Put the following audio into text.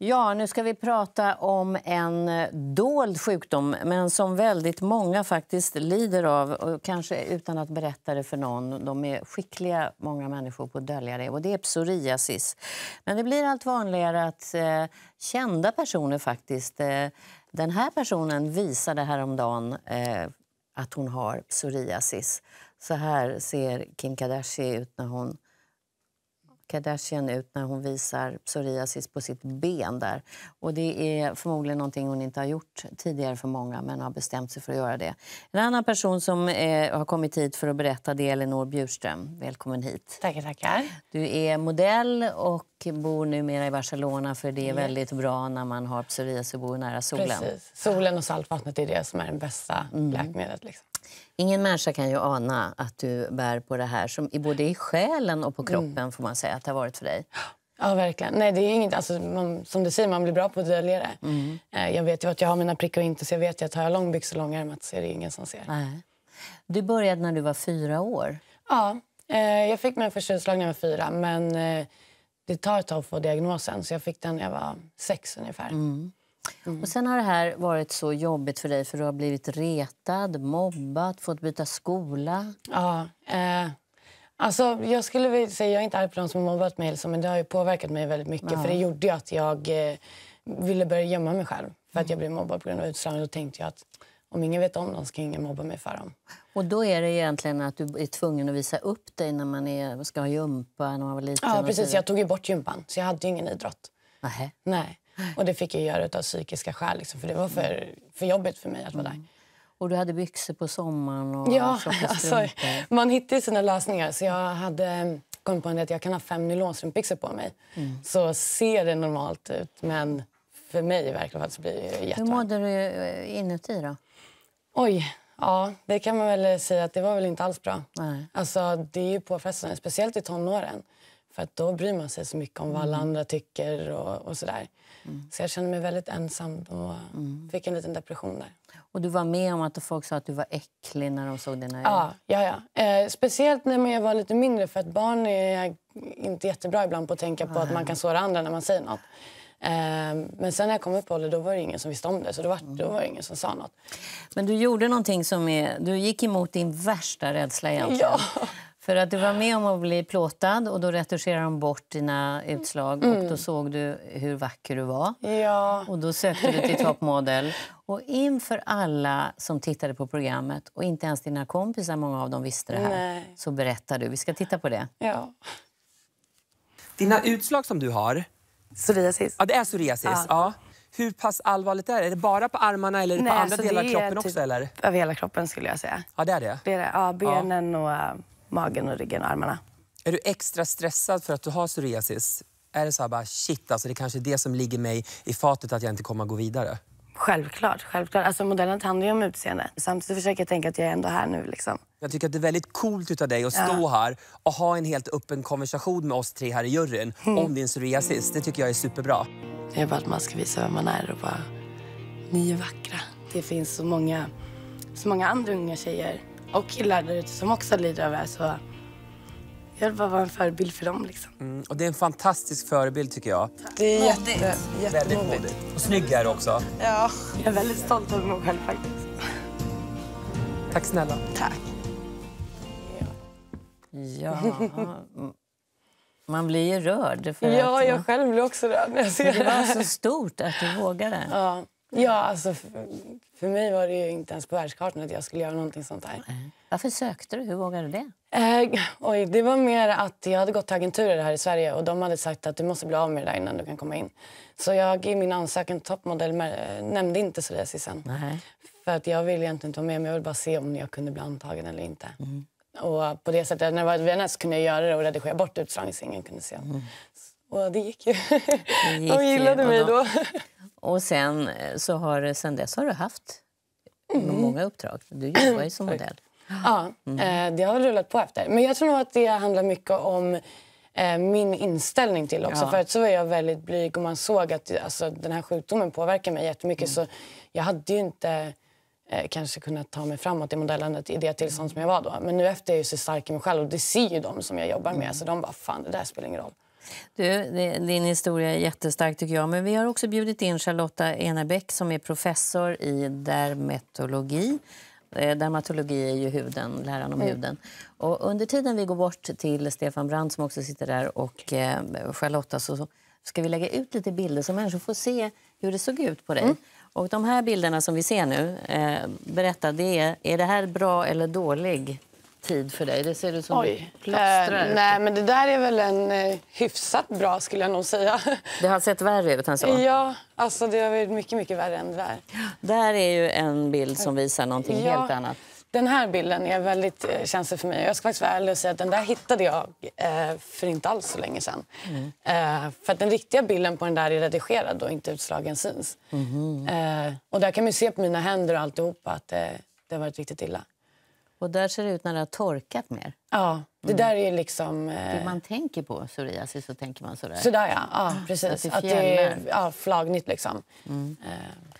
Ja, nu ska vi prata om en eh, dold sjukdom men som väldigt många faktiskt lider av, och kanske utan att berätta det för någon. De är skickliga, många människor, på att dölja det. Och det är psoriasis. Men det blir allt vanligare att eh, kända personer faktiskt... Eh, den här personen visade häromdagen eh, att hon har psoriasis. Så här ser Kim Kardashian ut när hon Kardashian ut när hon visar psoriasis på sitt ben där. Och det är förmodligen någonting hon inte har gjort tidigare för många, men har bestämt sig för att göra det. En annan person som eh, har kommit hit för att berätta det är Elinor Bjurström. Välkommen hit. Tackar, tackar. Du är modell och bor numera i Barcelona för det är väldigt bra när man har psoriasis och bor nära solen. Precis. Solen och saltvattnet är det som är det bästa mm. läkemedlet. Liksom. Ingen människa kan ju ana att du bär på det här, som både i själen och på mm. kroppen mm. får man säga att det har varit för dig. Ja, verkligen. Nej, det är inget, alltså, man, som du säger, man blir bra på att dölja det. Mm. Eh, jag vet ju att jag har mina prickar och inte, så jag vet ju att har jag långbyxor och långärmat så är det ingen som ser. Nej. Du började när du var fyra år. Ja, eh, jag fick min första utslag när jag var fyra, men eh, det tar ett tag att få diagnosen. Så jag fick den när jag var sex ungefär. Mm. Mm. Och sen har det här varit så jobbigt för dig för du har blivit retad, mobbad... fått byta skola. Ja, eh, alltså jag skulle vilja säga jag är inte arg på de som har mobbat mig, men det har påverkat mig väldigt mycket. Ja. För det gjorde att jag eh, ville börja gömma mig själv för att jag mm. blev mobbad på grund av utstrålning. Då tänkte jag att om ingen vet om dem kan ingen mobba mig för dem. Och då är det egentligen att du är tvungen att visa upp dig när man är, ska ha gympa när man var liten? Ja, precis. Jag tog ju bort gympan, så jag hade ingen idrott. Aha. Nej. Och det fick jag göra av psykiska skäl, liksom, för det var för, för jobbigt för mig att vara där. Mm. Och du hade byxor på sommaren och ja, alltså, Man hittar sina lösningar. Så jag hade mm, kommit på att jag kan ha fem nylonstrumpbyxor på mig. Mm. Så ser det normalt ut, men för mig verkar det blir det jättevarmt. Hur mådde du eh, inuti då? Oj, ja, det kan man väl säga att det var väl inte alls bra. Nej. Alltså, det är ju påfrestande, speciellt i tonåren. För att då bryr man sig så mycket om vad alla mm. andra tycker och, och sådär. Mm. Så jag kände mig väldigt ensam och mm. fick en liten depression där. Och du var med om att folk sa att du var äcklig när de såg dina Ja, ja, ja. Eh, speciellt när jag var lite mindre för att barn är inte jättebra ibland på att tänka på att man kan såra andra när man säger något. Ehm, men sen när jag kom upp på ålder då var det ingen som visste om det. Så då var, då var det ingen som sa något. Men du gjorde någonting som är, du gick emot din värsta rädsla egentligen. Ja. För att du var med om att bli plåtad och då retuscherade de bort dina utslag mm. och då mm. såg du hur vacker du var. Ja. Och då sökte du till toppmodell. Och inför alla som tittade på programmet och inte ens dina kompisar, många av dem visste det här, Nej. så berättar du. Vi ska titta på det. Ja. Dina utslag som du har... Psoriasis. Ja, det är psoriasis. Ja. ja. Hur pass allvarligt är det? Är det bara på armarna eller Nej, på andra alltså delar av kroppen typ också? Eller? Över hela kroppen skulle jag säga. Ja, det är det? det, är det. Ja, benen ja. och eh, magen och ryggen och armarna. Är du extra stressad för att du har psoriasis? Är det så här bara shit, alltså det kanske är det som ligger mig i fatet att jag inte kommer att gå vidare? Självklart, självklart. Alltså modellandet handlar ju om utseende. Samtidigt försöker jag tänka att jag är ändå här nu liksom. Jag tycker att det är väldigt coolt av dig att stå här och ha en helt öppen konversation med oss tre här i juryn mm. om din psoriasis. Det tycker jag är superbra. Det är bara att man ska visa vem man är och bara, ni är vackra. Det finns så många, så många andra unga tjejer och killar där ute som också lider av det här. Så jag vill bara vara en förebild för dem. Liksom. Mm, och det är en fantastisk förebild tycker jag. Det är jätte, jättemodigt. Väldigt modigt. Och snygg är du också. Ja. Jag är väldigt stolt över mig själv faktiskt. Tack snälla. Tack. Ja. Man blir ju rörd. För ja, att, jag själv blir också rörd när jag ser det. Det var så stort att du vågade. Ja. Ja, alltså för, för mig var det inte ens på världskartan att jag skulle göra någonting sånt här. Mm. Varför sökte du? Hur vågade du det? Eh, oj, det var mer att jag hade gått till agenturer här i Sverige och de hade sagt att du måste bli av med det där innan du kan komma in. Så jag i min ansökan till toppmodell eh, nämnde inte psoriasisen. Mm. För att jag ville egentligen inte vara med, men jag ville bara se om jag kunde bli antagen eller inte. Mm. Och på det sättet, när det var VNS kunde jag göra det och redigera bort utslag så ingen kunde se. Mm. Och det gick ju. Det gick de gillade ju. mig då. Och sen eh, så har, eh, sen dess har du haft mm. många uppdrag. Du jobbar ju som modell. Ja, eh, det har rullat på efter. Men jag tror nog att det handlar mycket om min inställning till också. Ja. För så var jag väldigt blyg och man såg att alltså, den här sjukdomen påverkar mig jättemycket. Mm. Så jag hade ju inte eh, kanske kunnat ta mig framåt i modellandet i det tillstånd som jag var då. Men nu efter är jag så stark i mig själv och det ser ju de som jag jobbar med. Mm. Så de bara, fan det där spelar ingen roll. Du, din historia är jättestark tycker jag. Men vi har också bjudit in Charlotta Enebäck som är professor i dermatologi. Eh, dermatologi är ju huden, läran om mm. huden. Och under tiden vi går bort till Stefan Brandt som också sitter där och eh, Charlotta så ska vi lägga ut lite bilder så människor får se hur det såg ut på dig. Mm. Och de här bilderna som vi ser nu, eh, berätta, det är, är det här bra eller dålig tid för dig? Det ser ut som Oj. plåstrar. Eh, nej, men det där är väl en eh, hyfsat bra skulle jag nog säga. Det har sett värre ut än så? Ja, alltså det har varit mycket, mycket värre än det där. Där är ju en bild som visar någonting ja. helt annat. Den här bilden är väldigt eh, känslig för mig. Jag ska faktiskt vara ärlig och säga att den där hittade jag eh, för inte alls så länge sedan. Mm. Eh, för den riktiga bilden på den där är redigerad och inte utslagen syns. Mm. och där kan man se på mina händer och alltihopa att det, det har varit riktigt illa. Och där ser det ut när det har torkat mer. Ja, det mm. där är liksom... Eh... Det man tänker på psoriasis så tänker man sådär. Sådär ja, ja precis. Att det, att det är ja, flagnigt liksom. Mm. Eh.